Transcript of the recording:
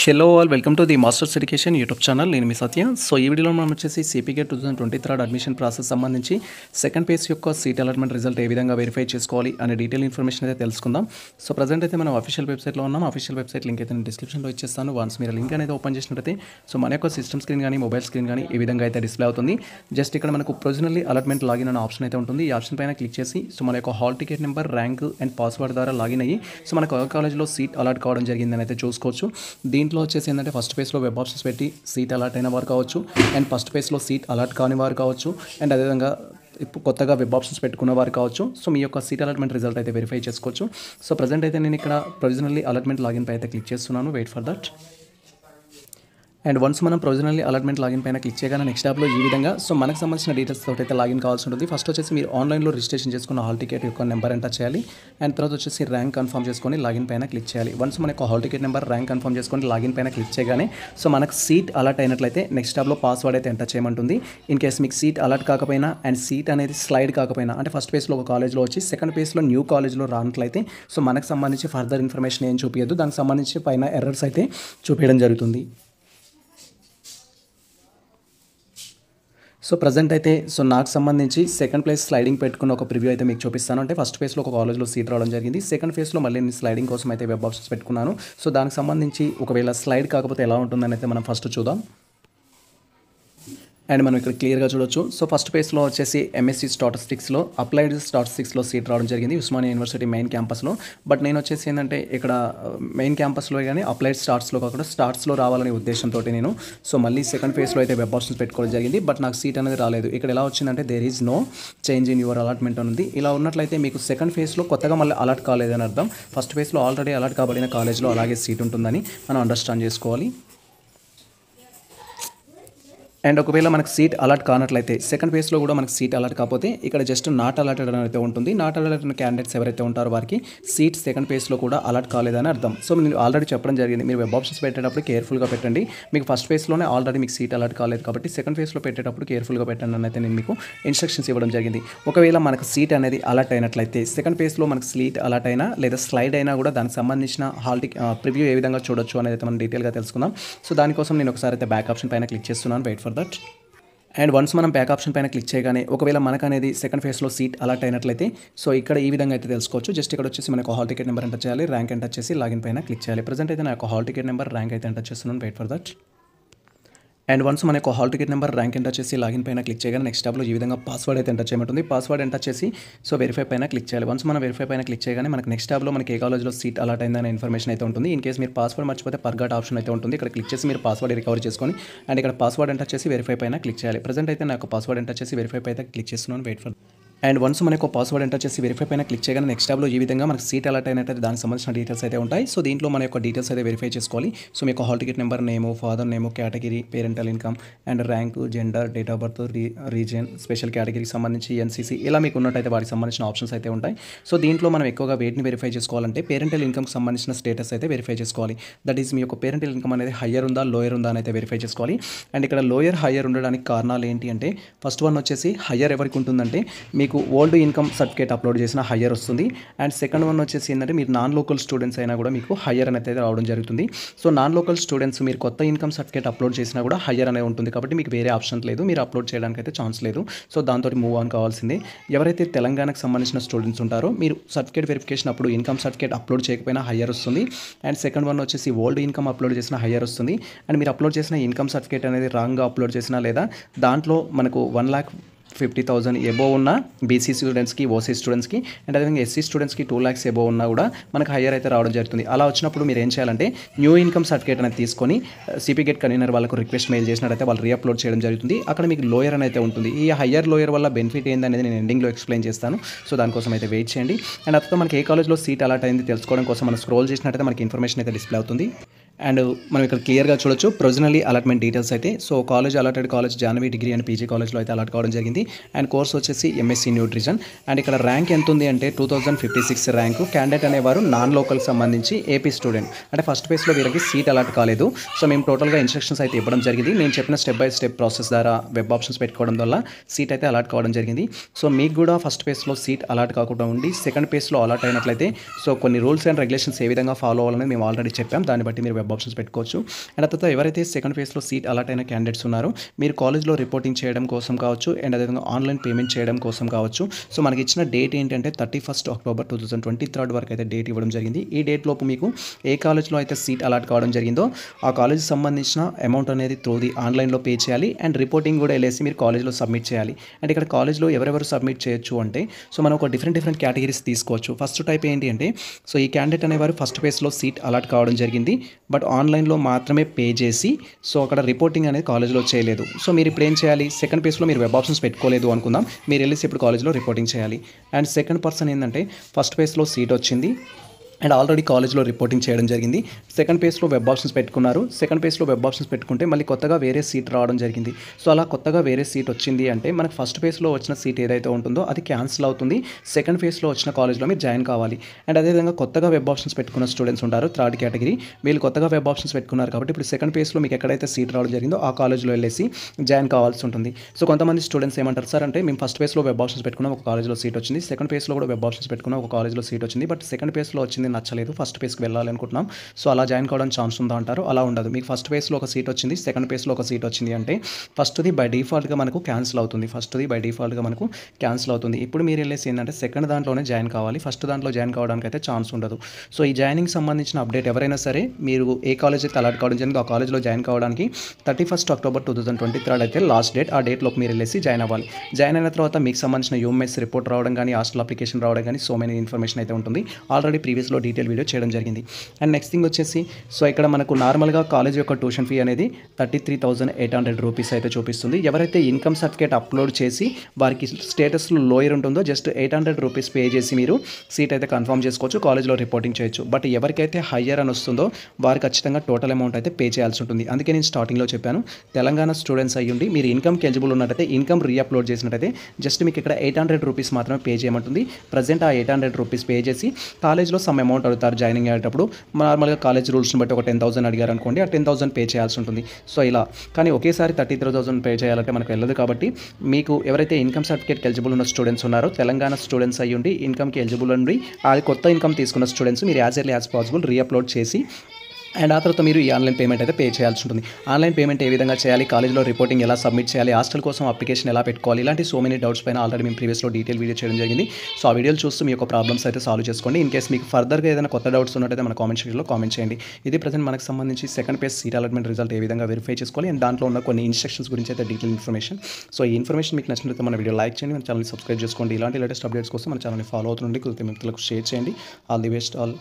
hello all welcome to the masters education YouTube channel నేను మీ Satya so ఈ వీడియోలో మనం వచ్చేసి CPGET two thousand twenty third admission process సంబంధించి సెకండ్ పేజ్ యొక్క సీట్ అలాట్మెంట్ రిజల్ట్ ఏ విధంగా వెరిఫై చేసుకోవాలి అనే డీటెయిల్ ఇన్ఫర్మేషన్ అయితే తెలుసుకుందాం సో ప్రజెంట్ అయితే మనం అఫీషియల్ వెబ్సైట్లో ఉన్నాం అఫీషియల్ వెబ్సైట్ లింక్ అయితే నేను డిస్క్రిప్షన్లో ఇచ్చేస్తాను వన్స్ మీరు లింక్ అనేది ఓపెన్ చేసినట్టయితే సో మన యొక్క సిస్టమ్ స్క్రీన్ కానీ మొబైల్ స్క్రీన్ కానీ ఈ విధంగా అయితే డిస్ప్లే అవుతుంది జస్ట్ ఇక్కడ మనకు ప్రొజనల్లీ అలాట్మెంట్ లాగిన్ అనే ఆప్షన్ అయితే ఉంటుంది ఈ ఆప్షన్ పైన క్లిక్ చేసి సో మన యొక్క hall ticket number rank and password ద్వారా లాగిన్ అయ్యి సో మనకు కాలేజ్లో సీట్ అలాట్ కావడం జరిగిందని అయితే చూసుకోవచ్చు దీని దీంట్లో వచ్చేసి ఏంటంటే ఫస్ట్ ఫేస్లో వెబ్ ఆప్షన్స్ పెట్టి సీట్ అలాట్ అయిన వారు కావచ్చు అండ్ ఫస్ట్ ఫేస్లో సీట్ అలాట్ కాని వారు కావచ్చు అండ్ అదేవిధంగా ఇప్పుడు కొత్తగా వెబ్ ఆప్షన్స్ పెట్టుకున్న వారు కావచ్చు సో మీ యొక్క సీట్ అలాట్మెంట్ రిజల్ట్ అయితే వెరిఫై చేసుకోవచ్చు సో ప్రజెంట్ అయితే నేను ఇక్కడ ప్రొవిజనల్లీ అలాట్మెంట్ లాగిన్పై అయితే క్లిక్ చేస్తున్నాను wait for that and once మనం ప్రొవిజనల్లీ అలాట్మెంట్ లాగిన్ పైన క్లిక్ చేయగానే నెక్స్ట్ యాప్లో ఈ విధంగా సో మనకు సంబంధించిన డీటెయిల్స్ తోటి అయితే లాగిన్ కావాల్సి ఉంటుంది ఫస్ట్ వచ్చేసి మీరు ఆన్లైన్లో రిజిస్ట్రేషన్ చేసుకున్న హాల్ టికెట్ యొక్క నెంబర్ ఎంటర్ చేయాలి అండ్ తర్వాత వచ్చేసి ర్యాంక్ కన్ఫర్మ్ చేసుకొని లాగిన్ పైన క్లిక్ చేయాలి వన్స్ మన యొక్క hall ticket number rank confirm చేసుకొని లాగిన్ పైన క్లిక్ చేయగానే సో మనకు సీట్ అలాట్ అయినట్లయితే నెక్స్ట్ యాప్లో పాస్వర్డ్ అయితే ఎంటర్ చేయమంటుంది ఇన్ కేస్ మీకు సీట్ అలాట్ కాకపోయినా అండ్ సీట్ అనేది స్లైడ్ కాకపోయినా అంటే ఫస్ట్ ఫేస్లో ఒక కాలేజ్లో వచ్చి సెకండ్ ఫేస్లో న్యూ కాలేజ్లో రానట్లయితే సో మనకు సంబంధించి ఫర్దర్ ఇన్ఫర్మేషన్ ఏం చూపించదు దానికి సంబంధించి పైన ఎర్రర్స్ అయితే చూపించడం జరుగుతుంది సో ప్రజెంట్ అయితే సో నాకు సంబంధించి సెకండ్ ప్లేస్ స్లైడింగ్ పెట్టుకున్న ఒక ప్రివ్యూ అయితే మీకు చూపిస్తాను అంటే ఫస్ట్ ఫేస్లో ఒక కాలేజ్లో సీట్ రావడం జరిగింది సెకండ్ ఫేస్లో మళ్ళీ నేను స్లైడింగ్ కోసం అయితే వెబ్ ఆప్షన్స్ పెట్టుకున్నాను సో దానికి సంబంధించి ఒకవేళ స్లైడ్ కాకపోతే ఎలా ఉంటుందని అయితే మనం ఫస్ట్ చూద్దాం అండ్ మనం ఇక్కడ క్లియర్గా చూడొచ్చు సో ఫస్ట్ పేజ్లో వచ్చేసి ఎంఎస్సీ స్టాటిస్టిక్స్లో అప్లైడ్ స్టాటిస్టిక్స్లో సీట్ రావడం జరిగింది ఉస్మానియా యూనివర్సిటీ మెయిన్ క్యాంపస్లో బట్ నేను వచ్చేసి ఏంటంటే ఇక్కడ uh, మెయిన్ క్యాంపస్లో కానీ అప్లైడ్ స్టార్ట్స్లో కాకుండా స్టార్ట్స్లో రావాలనే ఉద్దేశంతో నేను సో మళ్ళీ సెకండ్ ఫేజ్లో అయితే వెబ్ ఆప్షన్స్ పెట్టుకోవడం జరిగింది బట్ నాకు సీట్ అనేది రాలేదు ఇక్కడ ఎలా వచ్చిందంటే there is no change in your allotment ఉంది ఇలా ఉన్నట్లయితే మీకు సెకండ్ ఫేజ్లో కొత్తగా మళ్ళీ అలాట్ కాలేదని అర్థం ఫస్ట్ ఫేజ్లో ఆల్రెడీ అలాట్ కాబడిన కాలేజ్లో అలాగే సీట్ ఉంటుందని మనం అండర్స్టాండ్ చేసుకోవాలి అండ్ ఒకవేళ మనకు సీట్ అలాట్ కానట్లయితే సెకండ్ ఫేజ్లో కూడా మనకు సీట్ అలాట్ కాకపోతే ఇక్కడ జస్ట్ నాట్ అలాటెడ్ అని అయితే ఉంటుంది నాట్ అలాటెడ్ క్యాండిడేట్స్ ఎవరైతే ఉంటారో వారికి సీట్ సెకండ్ ఫేజ్లో కూడా అలాట్ కాలేదని అర్థం సో మీరు ఆల్రెడీ చెప్పడం జరిగింది మీరు వెబ్ ఆప్షన్స్ పెట్టేటప్పుడు కేర్ఫుల్గా పెట్టండి మీకు ఫస్ట్ ఫేజ్లోనే ఆల్రెడీ మీకు సీట్ అలాట్ కాలేదు కాబట్టి సెకండ్ ఫేజ్లో పెట్టేటప్పుడు కేర్ఫుల్గా పెట్టండి అని అయితే నేను మీకు ఇన్స్ట్రక్షన్స్ ఇవ్వడం జరిగింది ఒకవేళ మనకు సీట్ అనేది అలాట్ అయినట్లయితే సెకండ్ ఫేజ్లో మనకు సీట్ అలాట్ అయినా లేదా స్లైడ్ అయినా కూడా దానికి సంబంధించిన హాల్టిక్ ప్రివ్యూ ఏ విధంగా చూడొచ్చు అనేది మనం డీటెయిల్గా తెలుసుకుందాం సో దానికోసం నేను ఒకసారి అయితే బ్యాక్ ఆప్షన్ పైన క్లిక్ చేస్తున్నాను wait for that and once మనం ప్యాక్ ఆప్షన్ పైన క్లిక్ చేయగానే ఒకవేళ మనకనేది సెకండ్ ఫేస్లో సీట్ అలాట్ అయినట్లయితే సో ఇక్కడ ఈ విధంగా అయితే తెలుసుకోవచ్చు జస్ట్ ఇక్కడ వచ్చేసి మనకు హాల్ టికెట్ నెంబర్ ఎంటర్ చేయాలి ర్యాంక్ ఎంటర్ చేసి లాగిన్ పైన క్లిక్ చేయాలి ప్రజెంట్ అయితే నాకు హాల్ టికెట్ నెంబర్ ర్యాంక్ అయితే ఎంటర్ చేస్తున్నాను wait for that and once మనకు hall ticket number rank enter చేసి లాగిన్ పైన క్లిక్ చేయగానే నెక్స్ట్ స్టాప్లో ఈ విధంగా పాస్వర్డ్ అయితే ఎంటర్ చేయమంటుంది పాస్వర్డ్ ఎంటర్ చేసి సో వెరిఫై పైన క్లిక్ చేయాలి వన్స్ మనం వెరిఫై పైన క్లిక్ చేయగానే మనకి నెక్స్ట్ స్టాప్లో మనకి ఏ కాలేజ్లో సీట్ అలాట్ అయిందనే ఇన్ఫర్మేషన్ అయితే ఉంటుంది ఇన్ కేసు మీరు పాస్వర్డ్ మర్చిపోతే పర్గట్ ఆప్షన్ అయితే ఉంటుంది ఇక్కడ క్లిక్ చేసి మీరు పాస్వర్డ్ రికవర్ చేసుకొని అండ్ ఇక్కడ పాస్వర్డ్ ఎంటర్ చేసి వెరిఫై పైన క్లిక్ చేయాలి ప్రజెంట్ అయితే నాకు పాస్వర్డ్ ఎంటర్ చేసి వెరిఫై పైన క్లిక్ చేస్తున్నాను వెయిట్ ఫర్ అండ్ వన్స్ మనకు పాస్వర్డ్ ఎంటర్ చేసి వెరిఫై పైన క్లిక్ చేయగానే నెక్స్ట్ ట్యాబ్లో ఈ విధంగా మనకు సీట్ అలర్ట్ అయినట్టు దానికి సంబంధించిన డీటెయిల్స్ అయితే ఉంటాయి సో దీంట్లో మన యొక్క డీటెయిల్స్ అయితే వెరిఫై చేసుకోవాలి సో మీకు హాల్ టికెట్ నెంబర్ నేమో ఫాదర్ నేమో category parental income and rank gender date of birth reason special కేటగిరీకి సంబంధించి ఎన్సీసీ ఇలా మీకు ఉన్నట్టయితే వాటికి సంబంధించిన ఆప్షన్స్ అయితే ఉంటాయి సో దీంట్లో మనం ఎక్కువగా వెయిట్ని వెరిఫై చేసుకోవాలంటే పేరెంటల్ ఇన్కమ్కి సంబంధించిన స్టేటస్ అయితే వెరిఫై చేసుకోవాలి దట్ ఈస్ మీ యొక్క పేరెంటల్ ఇన్కమ్ అనేది హయ్యర్ ఉందా లోయర్ ఉందా అని అయితే వెరిఫై చేసుకోవాలి అండ్ ఇక్కడ లోయర్ హయ్యర్ ఉండడానికి కారణాలు ఏంటి అంటే ఫస్ట్ వన్ వచ్చేసి హయ్యర్ ఎవరికి ఉంటుందంటే మీ మీకు ఓల్డ్ ఇన్కమ్ సర్టిఫికేట్ అప్లోడ్ చేసిన హయ్యర్ వస్తుంది అండ్ సెకండ్ వన్ వచ్చేసి ఏంటంటే మీరు నాన్ లోకల్ స్టూడెంట్స్ అయినా కూడా మీకు హయ్యర్ అనేది అయితే రావడం జరుగుతుంది సో నాన్ లోకల్ స్టూడెంట్స్ మీరు కొత్త ఇన్కమ్ సర్టిఫికేట్ అప్లోడ్ చేసినా కూడా హయ్యర్ అనేది ఉంటుంది కాబట్టి మీకు వేరే ఆప్షన్ లేదు మీరు అప్లోడ్ చేయడానికి అయితే ఛాన్స్ లేదు సో దాంతో మూవ్ ఆన్ కావాల్సిందే ఎవరైతే తెలంగాణకు సంబంధించిన స్టూడెంట్స్ ఉంటారో మీరు సర్టిఫికేట్ వెరిఫికేషన్ అప్పుడు ఇన్కమ్ సర్టిఫికేట్ అప్లోడ్ చేయకపోయినా హయ్యర్ వస్తుంది అండ్ సెకండ్ వన్ వచ్చేసి ఓల్డ్ ఇన్కమ్ అప్లోడ్ చేసిన హయ్యర్ వస్తుంది అండ్ మీరు అప్లోడ్ చేసిన ఇన్కమ్ సర్టిఫికేట్ అనేది రాంగ్గా అప్లోడ్ చేసినా లేదా దాంట్లో మనకు one lakh fifty thousand above ఉన్న బీసీ స్టూడెంట్స్కి ఓసీ స్టూడెంట్స్కి అండ్ అదేవిధంగా ఎస్సీ స్టూడెంట్స్కి టూ ల్యాక్స్ ఎబో ఉన్నా కూడా మనకు హయ్యర్ అయితే రావడం జరుగుతుంది అలా వచ్చినప్పుడు మీరు ఏం చేయాలంటే న్యూ ఇన్కమ్ సర్టిఫికేట్ అనేది తీసుకొని సిపి గేట్ కన్వీనర్ వాళ్ళకు రిక్వెస్ట్ మెయిల్ చేసినట్టయితే వాళ్ళు రీఅప్లోడ్ చేయడం జరుగుతుంది అక్కడ మీకు లోయర్ అనేది ఉంటుంది ఈ హయ్యర్ లోయర్ వల్ల బెనిఫిట్ ఏందనేది నేను ఎండింగ్లో ఎక్స్ప్లెయిన్ చేస్తాను సో దానికోసం అయితే వెయిట్ చేయండి అండ్ అతను మనకి ఏ కాలేజ్లో సీట్ అలాట్ అయింది తెలుసుకోవడం కోసం మనం స్క్రోల్ చేసినట్టయితే మనకి ఇన్ఫర్మేషన్ అయితే డిస్ప్లే అవుతుంది అండ్ uh, మనం ఇక్కడ క్లియర్గా చూడొచ్చు ప్రొవిజనలీ అలాట్మెంట్ డీటెయిల్స్ అయితే so college allotted college Jahnavi degree and PG కాలేజ్లో అయితే అలాట్ కావడం జరిగింది అండ్ కోర్స్ వచ్చేసి ఎంఎస్సీ న్యూట్రిషన్ అండ్ ఇక్కడ ర్యాంక్ ఎంత ఉంది అంటే two thousand fifty six rank candidate అనేవారు నాన్ లోకల్ సంబంధించి ఏపీ స్టూడెంట్ అంటే ఫస్ట్ ఫేస్లో వీళ్ళకి సీట్ అలాట్ కాలేదు సో మేము టోటల్గా ఇన్స్ట్రక్షన్స్ అయితే ఇవ్వడం జరిగింది నేను చెప్పిన స్టెప్ బై స్టెప్ ప్రాసెస్ ద్వారా వెబ్ ఆప్షన్స్ పెట్టుకోవడం వల్ల సీట్ అయితే అలాట్ కావడం జరిగింది సో మీకు కూడా ఫస్ట్ ఫేస్లో సీట్ అలాట్ కాకుండా ఉండి సెకండ్ ఫేస్లో అలాట్ అయినట్లయితే సో కొన్ని రూల్స్ అండ్ రెగ్యులేషన్స్ ఏ విధంగా ఫాలో అవ్వాలని మేము ఆల్రెడీ చెప్పాం దాన్ని బట్టి మీరు వెబ్ ఆప్షన్స్ పెట్టుకోవచ్చు అండ్ తర్వాత ఎవరైతే సెకండ్ ఫేజ్లో సీట్ అలాట్ అయిన క్యాండిడేట్స్ ఉన్నారో మీరు కాలేజ్లో రిపోర్టింగ్ చేయడం కోసం కావచ్చు అండ్ అదేవిధంగా ఆన్లైన్ పేమెంట్ చేయడం కోసం కావచ్చు సో మనకి ఇచ్చిన డేట్ ఏంటంటే thirty first October two thousand twenty third వరకు అయితే డేట్ ఇవ్వడం జరిగింది ఈ డేట్ లోపు మీకు ఏ కాలేజ్లో అయితే సీట్ అలాట్ కావడం జరిగిందో ఆ కాలేజ్కి సంబంధించిన అమౌంట్ అనేది త్రూ ది ఆన్లైన్లో పే చేయాలి అండ్ రిపోర్టింగ్ కూడా వెళ్ళేసి మీరు కాలేజ్లో సబ్మిట్ చేయాలి అండ్ ఇక్కడ కాలేజ్లో ఎవరెవరు సబ్మిట్ చేయొచ్చు అంటే సో మనం ఒక డిఫరెంట్ డిఫరెంట్ కేటగిరీస్ తీసుకోవచ్చు ఫస్ట్ టైప్ ఏంటి అంటే సో ఈ క్యాండిడేట్ అనేవారు ఫస్ట్ ఫేజ్లో సీట్ అలాట్ కావడం జరిగింది బట్ ఆన్లైన్లో మాత్రమే పే చేసి సో అక్కడ రిపోర్టింగ్ అనేది కాలేజ్లో చేయలేదు సో మీరు ఇప్పుడు ఏం చేయాలి సెకండ్ పేజ్లో మీరు వెబ్ ఆప్షన్స్ పెట్టుకోలేదు అనుకుందాం మీరు వెళ్ళేసి ఇప్పుడు కాలేజ్లో రిపోర్టింగ్ చేయాలి అండ్ సెకండ్ పర్సన్ ఏంటంటే ఫస్ట్ పేజ్లో సీట్ వచ్చింది అండ్ ఆల్రెడీ కాలేజ్లో రిపోర్టింగ్ చేయడం జరిగింది సెకండ్ పేజ్లో వెబ్ ఆప్షన్స్ పెట్టుకున్నారు సెకండ్ పేజ్లో వెబ్ ఆప్షన్స్ పెట్టుకుంటే మళ్ళీ కొత్తగా వేరే సీట్ రావడం జరిగింది సో అలా కొత్తగా వేరే సీట్ వచ్చింది అంటే మనకు ఫస్ట్ ఫేజ్లో వచ్చిన సీట్ ఏదైతే ఉంటుందో అది క్యాన్సిల్ అవుతుంది సెకండ్ ఫేజ్లో వచ్చిన కాలేజ్లో మీరు జాయిన్ కావాలి అండ్ అదేవిధంగా కొత్తగా వెబ్ ఆప్షన్స్ పెట్టుకున్న స్టూడెంట్స్ ఉంటారు థర్డ్ కేటగిరీ వీళ్ళు కొత్తగా వెబ్ ఆప్షన్స్ పెట్టుకున్నారు కాబట్టి ఇప్పుడు సెకండ్ ఫేజ్లో మీకు ఎక్కడైతే సీట్ రావడం జరిగిందో ఆ కాలేజ్లో వెళ్ళేసి జాయిన్ కావాల్సి ఉంటుంది సో కొంతమంది స్టూడెంట్స్ ఏమంటారు సార్ అంటే మేము ఫస్ట్ ఫేజ్లో వెబ్ ఆప్షన్స్ పెట్టుకున్న ఒక కాలేజ్లో సీట్ వచ్చింది సెకండ్ ఫేజ్లో కూడా వెబ్ ఆప్షన్స్ పెట్టుకున్న ఒక కాలేజ్లో సీట్ వచ్చింది బట్ సెకండ్ ఫేజ్లో వచ్చింది వచ్చింది నచ్చలేదు ఫస్ట్ పేజ్కి వెళ్ళాలి అనుకుంటున్నాం సో అలా జాయిన్ కావడం ఛాన్స్ ఉందా అంటారు అలా ఉండదు మీకు ఫస్ట్ పేజ్లో ఒక సీట్ వచ్చింది సెకండ్ పేజ్లో ఒక సీట్ వచ్చింది అంటే ఫస్ట్ది బై డిఫాల్ట్గా మనకు క్యాన్సిల్ అవుతుంది ఫస్ట్ది బై డిఫాల్ట్గా మనకు క్యాన్సిల్ అవుతుంది ఇప్పుడు మీరు వెళ్ళేసి ఏంటంటే సెకండ్ దాంట్లోనే జాయిన్ కావాలి ఫస్ట్ దాంట్లో జాయిన్ కావడానికి అయితే ఛాన్స్ ఉండదు సో ఈ జాయినింగ్ సంబంధించిన అప్డేట్ ఎవరైనా సరే మీరు ఏ కాలేజ్ అయితే అలాట్ కావడం జరిగింది ఆ కాలేజ్లో జాయిన్ కావడానికి thirty first October two thousand twenty three అయితే లాస్ట్ డేట్ ఆ డేట్లో మీరు వెళ్ళేసి జాయిన్ అవ్వాలి జాయిన్ అయిన తర్వాత మీకు సంబంధించిన యూఎంఎస్ రిపోర్ట్ రావడం కానీ హాస్టల్ అప్లికేషన్ రావడం కానీ సో మెనీ ఇన్ఫర్మేషన్ అయితే ఉంటుంది ఆల్రెడీ ప్రీవియస్ ప్లేలిస్ట్లో డీటెయిల్ వీడియో చేయడం జరిగింది అండ్ నెక్స్ట్ థింగ్ వచ్చేసి సో ఇక్కడ మనకు నార్మల్గా కాలేజ్ యొక్క ట్యూషన్ ఫీ అనేది thirty three thousand eight hundred rupees అయితే చూపిస్తుంది ఎవరైతే ఇన్కమ్ సర్టిఫికేట్ అప్లోడ్ చేసి వారికి స్టేటస్లో లోయర్ ఉంటుందో just eight hundred rupees pay చేసి మీరు సీట్ అయితే కన్ఫర్మ్ చేసుకోవచ్చు కాలేజ్లో రిపోర్టింగ్ చేయొచ్చు బట్ ఎవరికైతే హయ్యర్ అని వస్తుందో వారు ఖచ్చితంగా టోటల్ అమౌంట్ అయితే పే చేయాల్సి ఉంటుంది అందుకే నేను స్టార్టింగ్లో చెప్పాను తెలంగాణ స్టూడెంట్స్ అయ్యుండి మీరు ఇన్కమ్కి ఎలిజిబుల్ ఉన్నట్టయితే ఇన్కమ్ రీఅప్లోడ్ చేసినట్టయితే జస్ట్ మీకు ఇక్కడ ఎయిట్ హండ్రెడ్ రూపీస్ మాత్రమే పే చేయమంటుంది ప్రజెంట్ ఆ ఎయిట్ హండ్రెడ్ రూపీస్ పే చేసి కాలేజ్లో సమ్ అమౌంట్ అడుగుతారు జాయినింగ్ అయ్యేటప్పుడు నార్మల్గా కాలేజ్ రూల్స్ని బట్టి ఒక టెన్ థౌసండ్ అడిగారు అనుకోండి ఆ టెన్ థౌసండ్ పే చేయాల్సి ఉంటుంది సో ఇలా కానీ ఒకేసారి థర్టీ త్రీ థౌసండ్ పే చేయాలంటే మనకు వెళ్ళదు కాబట్టి మీకు ఎవరైతే ఇన్కమ్ సర్టిఫికేట్ ఎలిజిబుల్ ఉన్న స్టూడెంట్స్ ఉన్నారో తెలంగాణ స్టూడెంట్స్ అయ్యుండి ఇన్కమ్కి ఎలిజిబుల్ ఉండి అది కొత్త ఇన్కమ్ తీసుకున్న స్టూడెంట్స్ మీరు as early as possible reupload చేసి అండ్ ఆ తర్వాత మీరు ఈ ఆన్లైన్ పేమెంట్ అయితే పే చేయాల్సి ఉంటుంది ఆన్లైన్ పేమెంట్ ఏ విధంగా చేయాలి కాలేజ్లో రిపోర్టింగ్ ఎలా సబ్మిట్ చేయాలి హాస్టల్ కోసం అప్లికేషన్ ఎలా పెట్టుకోవాలి ఇలాంటి సో మెనీ డౌట్స్ పైన ఆల్రెడీ మేము ప్రీవియస్లో డీటెయిల్ వీడియో చేయడం జరిగింది సో ఆ వీడియోలు చూస్తూ మీ యొక్క ప్రాబ్లమ్స్ అయితే సాల్వ్ చేసుకోండి ఇన్ కేసు మీకు ఫర్దర్గా ఏదైనా కొత్త డౌట్స్ ఉన్నట్టయితే మన కామెంట్ సెక్షన్లో కామెంట్ చేయండి ఇది ప్రజెంట్ మనకు సంబంధించి second page seat allotment result ఏ విధంగా వెరిఫై చేసుకోవాలి అండ్ దాంట్లో ఉన్న కొన్ని ఇన్స్ట్రక్షన్స్ గురించి అయితే డీటెయిల్ ఇన్ఫర్మేషన్ సో ఈ ఇన్ఫర్మేషన్ మీకు నచ్చినట్లయితే మన వీడియో లైక్ చేయండి మన ఛానల్ సబ్స్క్రైబ్ చేసుకోండి ఇలాంటి లేటెస్ట్ అప్డేట్స్ కోసం మన ఛానల్ని ఫాలో అవుతుండండి కొద్దిగా మిత్రులకు షేర్ చేయండి ఆల్ ది బెస్ట్ ఆల్